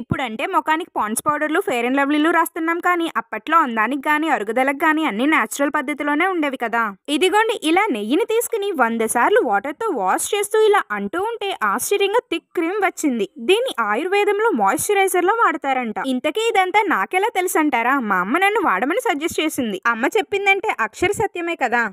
ఇప్పుడంటే ముఖానికి పాండ్స్ పౌడర్లు ఫేర్ అండ్ లవ్లీలు రాస్తున్నాం కానీ అప్పట్లో అందానికి కానీ అరుగుదలకు కానీ అన్ని న్యాచురల్ పద్ధతిలోనే ఉండేవి కదా ఇదిగోండి ఇలా నెయ్యిని తీసుకుని వంద సార్లు వాటర్తో వాష్ చేస్తూ ఇలా అంటూ ఉంటే ఆశ్చర్యంగా థిక్ క్రీమ్ వచ్చింది దీన్ని ఆయుర్వేదంలో మాయిశ్చరైజర్లో వాడతారంట ఇంతకీ ఇదంతా నాకెలా తెలుసంటారా మా అమ్మ నన్ను వాడమని సజెస్ట్ చేసింది అమ్మ చెప్పిందంటే అక్షర సత్యమే కదా